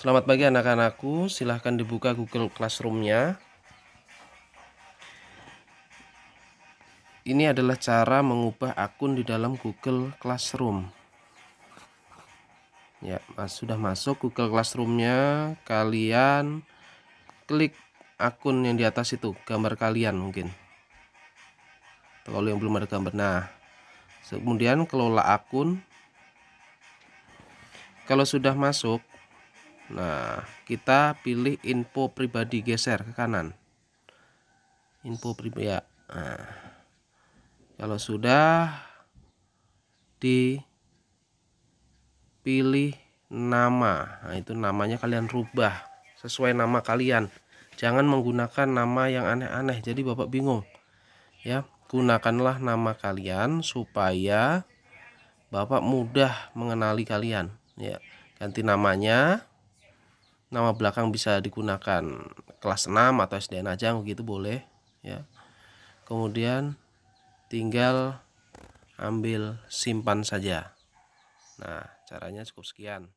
Selamat pagi anak-anakku, silahkan dibuka Google Classroom-nya. Ini adalah cara mengubah akun di dalam Google Classroom. Ya, mas, sudah masuk Google Classroom-nya. Kalian klik akun yang di atas itu, gambar kalian mungkin. Kalau yang belum ada gambar. Nah, kemudian kelola akun. Kalau sudah masuk, Nah, kita pilih info pribadi geser ke kanan. Info pribadi ya. Nah, kalau sudah dipilih nama, nah, itu namanya kalian rubah sesuai nama kalian. Jangan menggunakan nama yang aneh-aneh. Jadi Bapak bingung. Ya, gunakanlah nama kalian supaya Bapak mudah mengenali kalian, ya. Ganti namanya, nama belakang bisa digunakan kelas 6 atau SDN aja gitu boleh ya kemudian tinggal ambil simpan saja nah caranya cukup sekian